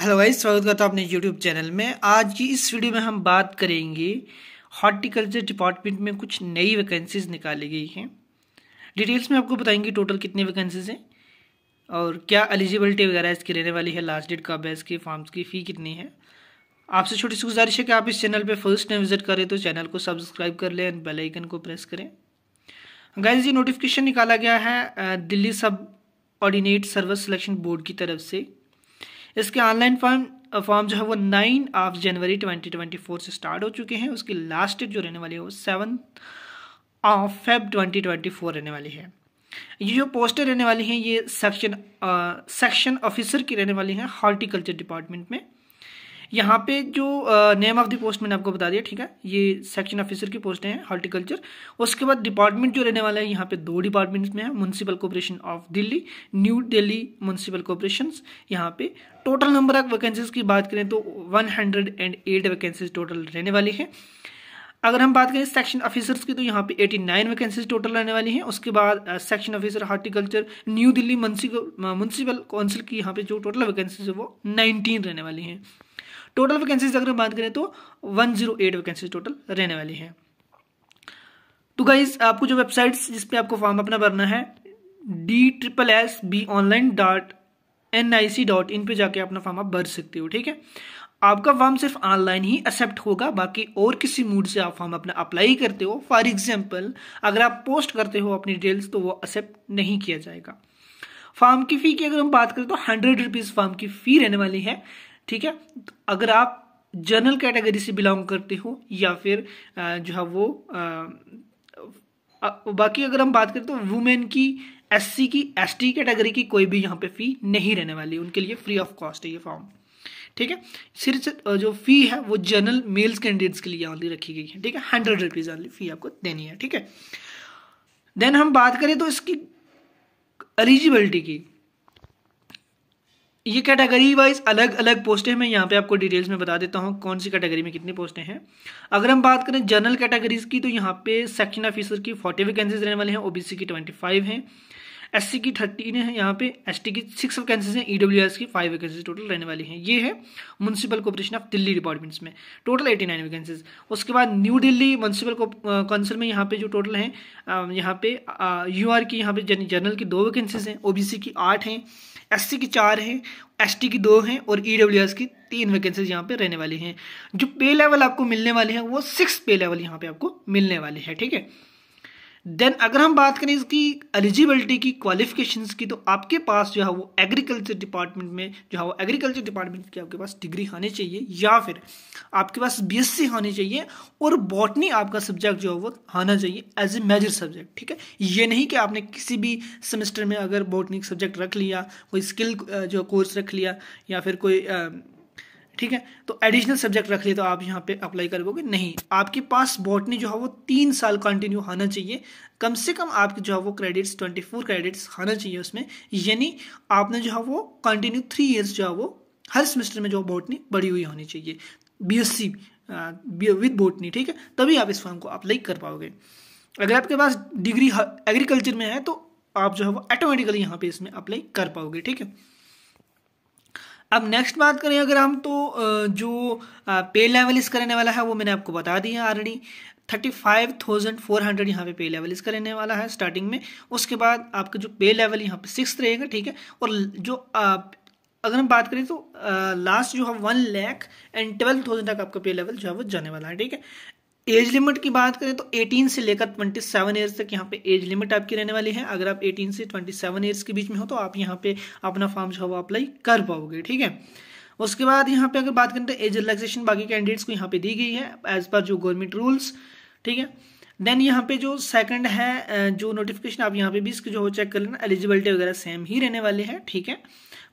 hello भाई स्वागत करता हूँ अपने यूट्यूब चैनल में आज की इस वीडियो में हम बात करेंगे हॉर्टिकल्चर डिपार्टमेंट में कुछ नई वैकेंसीज निकाली गई हैं डिटेल्स में आपको बताएंगे टोटल कितनी वैकेंसीज हैं और क्या एलिजिबिलिटी वगैरह इसकी रहने वाली है लास्ट डेट कब है इसके फॉर्म्स की फ़ी कितनी है आपसे छोटी सी गुजारिश है कि आप इस चैनल पर फर्स्ट टाइम विजिट करें तो चैनल को सब्सक्राइब कर लें बेल आइकन को प्रेस करें गैस ये नोटिफिकेशन निकाला गया है दिल्ली सब ऑर्डिनेट सर्विस सिलेक्शन बोर्ड की तरफ से इसके ऑनलाइन फॉर्म फॉर्म जो है वो nine of January twenty twenty four से स्टार्ट हो चुके हैं उसकी लास्ट डेट जो रहने वाली है वो seven of Feb twenty twenty four रहने वाली है ये जो पोस्टें रहने वाली हैं ये सेक्शन सेक्शन ऑफिसर की रहने वाली हैं हॉर्टिकल्चर डिपार्टमेंट में यहाँ पे जो नेम ऑफ द पोस्ट मैंने आपको बता दिया ठीक है ये सेक्शन ऑफिसर की पोस्ट हैं हॉर्टिकल्चर उसके बाद डिपार्टमेंट जो रहने वाला है यहाँ पे दो डिपार्टमेंट्स में है municipal corporation of Delhi New Delhi municipal corporation यहाँ पे टोटल नंबर ऑफ वैकेंसीज की बात करें तो one hundred and eight vacancies total रहने वाली है अगर हम बात करें सेक्शन ऑफिसर्स की तो यहाँ पे 89 वैकेंसीज टोटल रहने वाली हैं उसके बाद section officer horticulture New Delhi municipal council की यहाँ पे जो टोटल वैकेंसीज है वो 19 रहने वाली हैं टोटल वैकेंसीज अगर बात करें तो 108 वैकेंसीज टोटल रहने वाली हैं तो गाइज आपको जो वेबसाइट्स जिसपे आपको फॉर्म अपना भरना है D triple S B online dot N I C dot in पर जाके अपना फॉर्म आप भर सकते हो ठीक है आपका फॉर्म सिर्फ ऑनलाइन ही एक्सेप्ट होगा बाकी और किसी मूड से आप फॉर्म अपना अप्लाई करते हो फॉर एग्जाम्पल अगर आप पोस्ट करते हो अपनी डिटेल्स तो वो एक्सेप्ट नहीं किया जाएगा फॉर्म की फ़ी की अगर हम बात करें तो हंड्रेड रुपीज़ फॉर्म की फ़ी रहने वाली है ठीक है अगर आप जनरल कैटेगरी से बिलोंग करते हो या फिर जो है वो बाकी अगर हम बात करें तो वुमेन की एससी की एसटी कैटेगरी की कोई भी यहाँ पे फ़ी नहीं रहने वाली उनके लिए फ्री ऑफ कॉस्ट है ये फॉर्म ठीक है सिर्फ जो फ़ी है वो जनरल मेल्स कैंडिडेट्स के लिए ऑनली रखी गई है ठीक है हंड्रेड रुपीज़ ऑनली फ़ी आपको देनी है ठीक है देन हम बात करें तो इसकी एलिजिबिलिटी की ये कैटेगरी वाइज अलग अलग पोस्टें मैं यहाँ पे आपको डिटेल्स में बता देता हूँ कौन सी कैटेगरी में कितनी पोस्टें हैं अगर हम बात करें जनरल कैटेगरीज की तो यहाँ पे सेक्शन ऑफिसर की फोर्टी वैकेंसीज रहने वाले हैं ओबीसी की ट्वेंटी फाइव हैं एस की थर्टीन है यहाँ पे एस की सिक्स वैकेंसीज हैं ईडब्ल्यू e की फाइव वैकेंसीज टोटल रहने वाली हैं ये है municipal corporation of Delhi departments में टोटल एटी नाइन वैकेंसीज उसके बाद न्यू दिल्ली म्यूनसिपल काउंसिल में यहाँ पे जो टोटल हैं यहाँ पे यू आर की यहाँ पे जनरल की दो वैकेंसीज हैं ओ की आठ हैं एस की चार हैं एस की दो हैं और ई e की तीन वैकेंसीज यहाँ पे रहने वाली हैं जो पे लेवल आपको मिलने वाले हैं वो सिक्स पे लेवल यहाँ पे आपको मिलने वाले हैं ठीक है देन अगर हम बात करें इसकी एलिजिबिलिटी की क्वालिफिकेशंस की तो आपके पास जो है वो एग्रीकल्चर डिपार्टमेंट में जो है वो एग्रीकल्चर डिपार्टमेंट की आपके पास डिग्री होनी चाहिए या फिर आपके पास बीएससी होनी चाहिए और बॉटनी आपका सब्जेक्ट जो है वो आना चाहिए एज ए मेजर सब्जेक्ट ठीक है ये नहीं कि आपने किसी भी सेमेस्टर में अगर बॉटनी सब्जेक्ट रख लिया कोई स्किल जो कोर्स रख लिया या फिर कोई ठीक है तो एडिशनल सब्जेक्ट रख लिए तो आप यहाँ पे अप्लाई कर करोगे नहीं आपके पास बॉटनी जो है वो तीन साल कंटिन्यू होना चाहिए कम से कम आपके जो है वो क्रेडिट्स ट्वेंटी फोर क्रेडिट्स होना चाहिए उसमें यानी आपने जो है वो कंटिन्यू थ्री ईयर्स जो है वो हर सेमेस्टर में जो बॉटनी बढ़ी हुई होनी चाहिए B S C with botany ठीक है तभी आप इस फॉर्म को अप्लाई कर पाओगे अगर आपके पास डिग्री एग्रीकल्चर में है तो आप जो है वो ऑटोमेटिकली यहाँ पे इसमें अप्लाई कर पाओगे ठीक है अब नेक्स्ट बात करें अगर हम तो जो पे लेवल इसका रहने वाला है वो मैंने आपको बता दिया already thirty five thousand four hundred यहाँ पे पे लेवल इसका रहने वाला है स्टार्टिंग में उसके बाद आपका जो पे लेवल यहाँ पे सिक्स रहेगा ठीक है और जो आप अगर हम बात करें तो लास्ट जो है one lakh and twelve thousand तक आपका पे लेवल जो है वो जाने वाला है ठीक है एज लिमिट की बात करें तो 18 से लेकर 27 सेवन ईयर्स तक यहाँ पे एज लिमिट आपकी रहने वाली है अगर आप 18 से 27 सेवन ईयर्स के बीच में हो तो आप यहाँ पे अपना फॉर्म जो है वो अप्लाई कर पाओगे ठीक है उसके बाद यहाँ पे अगर बात करें तो एज रिलैक्सेशन बाकी कैंडिडेट्स को यहाँ पे दी गई है एज पर जो गवर्नमेंट रूल्स ठीक है देन यहाँ पे जो सेकंड है जो नोटिफिकेशन आप यहाँ पे भी इसको जो हो चेक कर लेना एलिजिबिलिटी वगैरह सेम ही रहने वाले हैं ठीक है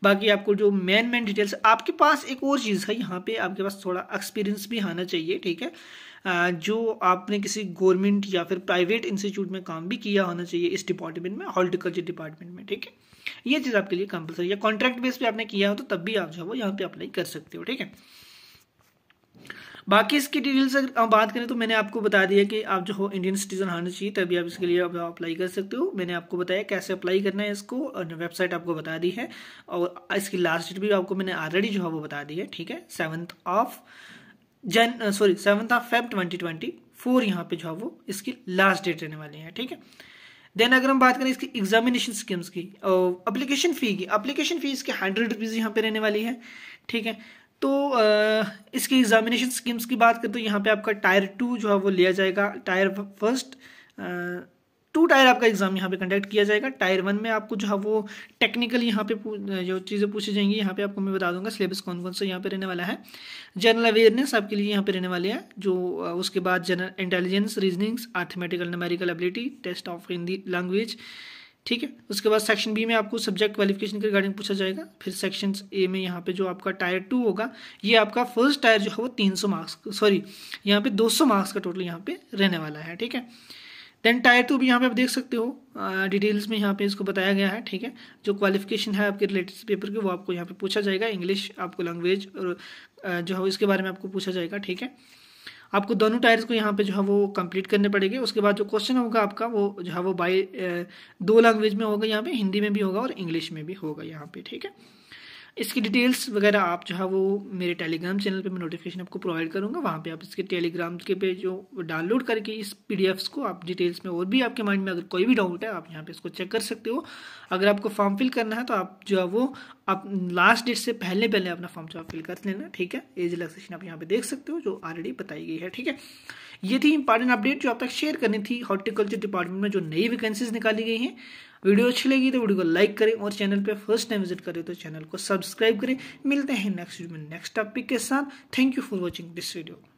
बाकी आपको जो मेन मेन डिटेल्स आपके पास एक और चीज़ है यहाँ पे आपके पास थोड़ा एक्सपीरियंस भी आना चाहिए ठीक है जो आपने किसी गवर्नमेंट या फिर प्राइवेट इंस्टीट्यूट में काम भी किया होना चाहिए इस डिपार्टमेंट में हॉर्टिकल्चर डिपार्टमेंट में ठीक है ये चीज़ आपके लिए कंपलसरी या कॉन्ट्रैक्ट बेस पर आपने किया हो तो तब भी आप जो है वो यहाँ पर अप्लाई कर सकते हो ठीक है बाकी इसकी डिटेल्स अगर बात करें तो मैंने आपको बता दिया कि आप जो हो इंडियन सिटीजन होना चाहिए तभी आप इसके लिए आप अप्लाई कर सकते हो मैंने आपको बताया कैसे अप्लाई करना है इसको और वेबसाइट आपको बता दी है और इसकी लास्ट डेट भी आपको मैंने ऑलरेडी जो है वो बता दी है ठीक है seventh of Jan sorry seventh of Feb twenty twenty four यहाँ पे जो है वो इसकी लास्ट डेट रहने वाली है ठीक है देन अगर हम बात करें इसकी एग्जामिनेशन स्कीम्स की अप्लीकेशन फ़ी की अप्लीकेशन फ़ी इसकी हंड्रेड रुपीज़ यहाँ पे रहने वाली है ठीक है तो इसकी एग्जामिनेशन स्कीम्स की बात करें तो यहाँ पे आपका टायर टू जो है वो लिया जाएगा टायर फर्स्ट टू टायर आपका एग्जाम यहाँ पे कंडक्ट किया जाएगा टायर वन में आपको जो है वो टेक्निकल यहाँ पे जो चीज़ें पूछी जाएंगी यहाँ पे आपको मैं बता दूंगा सिलेबस कौन कौन सा यहाँ पे रहने वाला है जनरल अवेयरनेस आपके लिए यहाँ पे रहने वाले हैं जो उसके बाद general intelligence reasonings arithmetical numerical ability test of Hindi language ठीक है उसके बाद सेक्शन बी में आपको सब्जेक्ट क्वालिफिकेशन के रिगार्डिंग पूछा जाएगा फिर सेक्शन ए में यहाँ पे जो आपका टायर टू होगा ये आपका फर्स्ट टायर जो है वो तीन सौ मार्क्स सॉरी यहाँ पे दो सौ मार्क्स का टोटल यहाँ पे रहने वाला है ठीक है देन टायर टू भी यहाँ पे आप देख सकते हो डिटेल्स में यहाँ पे इसको बताया गया है ठीक है जो क्वालिफिकेशन है आपके रिलेटेड पेपर के वो आपको यहाँ पे पूछा जाएगा इंग्लिश आपको लैंग्वेज और जो है इसके बारे में आपको पूछा जाएगा ठीक है आपको दोनों टायर्स को यहाँ पे जो है वो कंप्लीट करने पड़ेंगे उसके बाद जो क्वेश्चन होगा आपका वो जो है वो बाई दो लैंग्वेज में होगा यहाँ पे हिंदी में भी होगा और इंग्लिश में भी होगा यहाँ पे ठीक है इसकी डिटेल्स वगैरह आप जो है वो मेरे टेलीग्राम चैनल पे मैं नोटिफिकेशन आपको प्रोवाइड करूँगा वहाँ पे आप इसके टेलीग्राम के पे जो डाउनलोड करके इस पी को आप डिटेल्स में और भी आपके माइंड में अगर कोई भी डाउट है आप यहाँ पे इसको चेक कर सकते हो अगर आपको फॉर्म फिल करना है तो आप जो है वो आप लास्ट डेट से पहले पहले अपना फॉर्म जो फिल कर लेना ठीक है एज रिलैक्सेशन आप यहाँ पर देख सकते हो जो ऑलरेडी बताई गई है ठीक है ये थी इंपॉर्टेंट अपडेट जो आप तक शेयर करनी थी हॉर्टिकल्चर डिपार्टमेंट में जो नई वैकेंसीज निकाली गई हैं वीडियो अच्छी लगी तो वीडियो को लाइक करें और चैनल पे फर्स्ट टाइम विजिट करें तो चैनल को सब्सक्राइब करें मिलते हैं नेक्स्ट वीडियो में नेक्स्ट टॉपिक के साथ thank you for watching this video